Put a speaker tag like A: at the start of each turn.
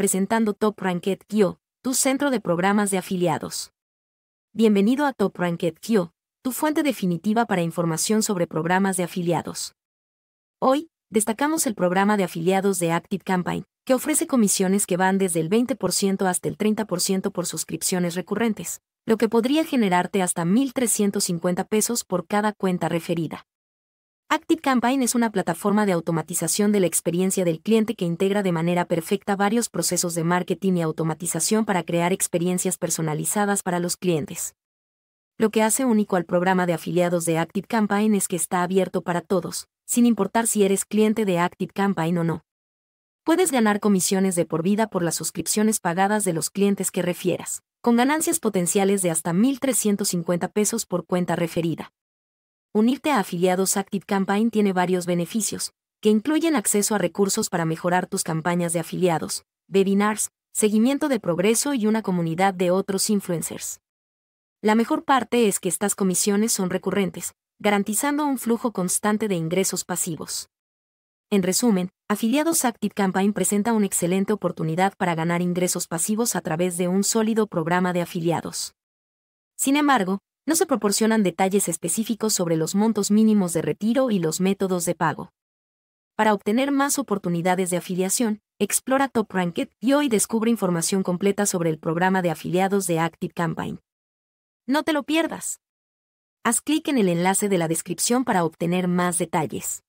A: presentando Top Ranked tu centro de programas de afiliados. Bienvenido a Top Ranked tu fuente definitiva para información sobre programas de afiliados. Hoy, destacamos el programa de afiliados de Active Campaign, que ofrece comisiones que van desde el 20% hasta el 30% por suscripciones recurrentes, lo que podría generarte hasta 1.350 pesos por cada cuenta referida. ActiveCampaign es una plataforma de automatización de la experiencia del cliente que integra de manera perfecta varios procesos de marketing y automatización para crear experiencias personalizadas para los clientes. Lo que hace único al programa de afiliados de ActiveCampaign es que está abierto para todos, sin importar si eres cliente de ActiveCampaign o no. Puedes ganar comisiones de por vida por las suscripciones pagadas de los clientes que refieras, con ganancias potenciales de hasta 1.350 pesos por cuenta referida. Unirte a afiliados Active Campaign tiene varios beneficios, que incluyen acceso a recursos para mejorar tus campañas de afiliados, webinars, seguimiento de progreso y una comunidad de otros influencers. La mejor parte es que estas comisiones son recurrentes, garantizando un flujo constante de ingresos pasivos. En resumen, Afiliados Active Campaign presenta una excelente oportunidad para ganar ingresos pasivos a través de un sólido programa de afiliados. Sin embargo, no se proporcionan detalles específicos sobre los montos mínimos de retiro y los métodos de pago. Para obtener más oportunidades de afiliación, explora TopRanket y hoy descubre información completa sobre el programa de afiliados de ActiveCampaign. No te lo pierdas. Haz clic en el enlace de la descripción para obtener más detalles.